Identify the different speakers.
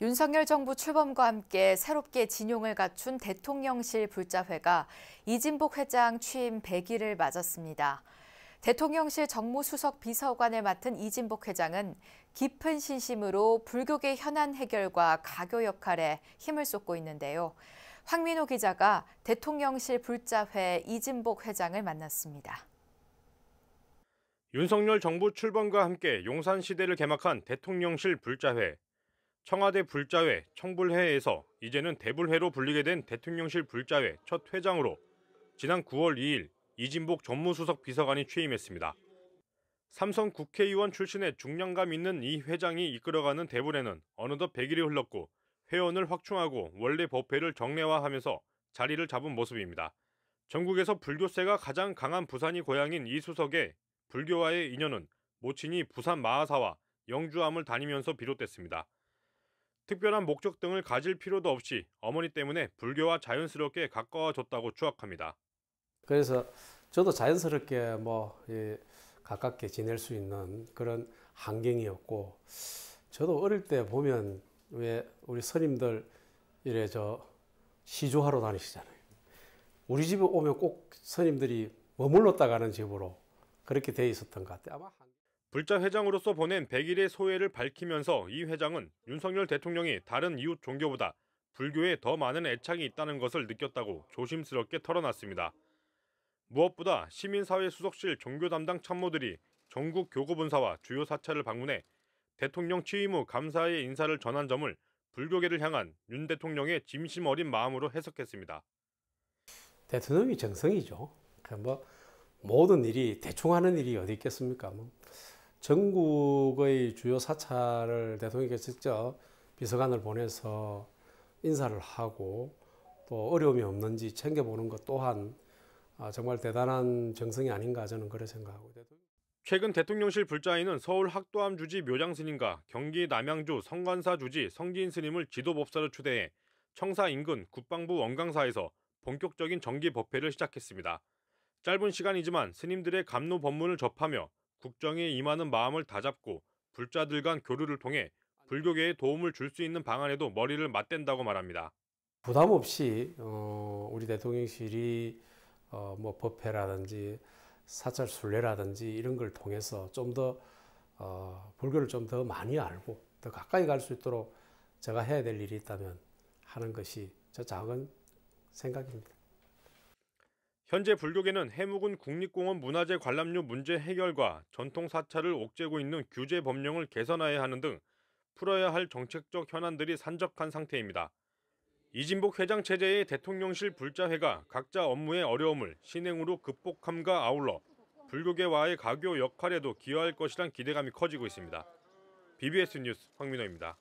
Speaker 1: 윤석열 정부 출범과 함께 새롭게 진용을 갖춘 대통령실 불자회가 이진복 회장 취임 100일을 맞았습니다. 대통령실 정무수석 비서관을 맡은 이진복 회장은 깊은 신심으로 불교계 현안 해결과 가교 역할에 힘을 쏟고 있는데요. 황민호 기자가 대통령실 불자회 이진복 회장을 만났습니다.
Speaker 2: 윤석열 정부 출범과 함께 용산시대를 개막한 대통령실 불자회. 청와대 불자회 청불회에서 이제는 대불회로 불리게 된 대통령실 불자회 첫 회장으로 지난 9월 2일 이진복 전무수석 비서관이 취임했습니다. 삼성 국회의원 출신의 중량감 있는 이 회장이 이끌어가는 대불회는 어느덧 100일이 흘렀고 회원을 확충하고 원래 법회를 정례화하면서 자리를 잡은 모습입니다. 전국에서 불교세가 가장 강한 부산이 고향인 이 수석의 불교와의 인연은 모친이 부산 마하사와 영주함을 다니면서 비롯됐습니다. 특별한 목적 등을 가질 필요도 없이 어머니 때문에 불교와 자연스럽게 가까워졌다고 추억합니다.
Speaker 3: 그래서 저도 자연스럽게 뭐 예, 가깝게 지낼 수 있는 그런 환경이었고 저도 어릴 때 보면 왜 우리 스님들 이래 저 시조하러 다니시잖아요. 우리 집에 오면 꼭 스님들이 머물렀다 가는 집으로 그렇게 돼 있었던 것 같아요. 아마 한...
Speaker 2: 불자 회장으로서 보낸 100일의 소회를 밝히면서 이 회장은 윤석열 대통령이 다른 이웃 종교보다 불교에 더 많은 애착이 있다는 것을 느꼈다고 조심스럽게 털어놨습니다. 무엇보다 시민사회 수석실 종교 담당 참모들이 전국 교구분사와 주요 사찰을 방문해 대통령 취임 후 감사의 인사를 전한 점을 불교계를 향한 윤 대통령의 진심 어린 마음으로 해석했습니다.
Speaker 3: 대통령이 정성이죠. 그러니까 뭐 모든 일이 대충 하는 일이 어디 있겠습니까? 뭐 전국의 주요 사찰을 대통령께서 직접 비서관을 보내서 인사를 하고 또 어려움이 없는지 챙겨보는 것 또한 아, 정말 대단한 정성이 아닌가 저는 그렇게 생각하고
Speaker 2: 최근 대통령실 불자에는 서울 학도암 주지 묘장 스님과 경기 남양주 성관사 주지 성기인 스님을 지도법사로 초대해 청사 인근 국방부 원강사에서 본격적인 정기 법회를 시작했습니다. 짧은 시간이지만 스님들의 감로 법문을 접하며 국정에 임하는 마음을 다잡고 불자들 간 교류를 통해 불교계에 도움을 줄 수 있는 방안에도 머리를 맞댄다고 말합니다. 부담 없이
Speaker 3: 어, 우리 대통령실이 어, 뭐 법회라든지 사찰 순례라든지 이런 걸 통해서 좀더 어, 불교를 좀 더 많이 알고 더 가까이 갈 수 있도록 제가 해야 될 일이 있다면 하는 것이 저 작은 생각입니다.
Speaker 2: 현재 불교계는 해묵은 국립공원 문화재 관람료 문제 해결과 전통 사찰을 옥죄고 있는 규제 법령을 개선하여야 하는 등 풀어야 할 정책적 현안들이 산적한 상태입니다. 이진복 회장 체제의 대통령실 불자회가 각자 업무의 어려움을 신행으로 극복함과 아울러 불교계와의 가교 역할에도 기여할 것이란 기대감이 커지고 있습니다. BBS 뉴스 황민호입니다.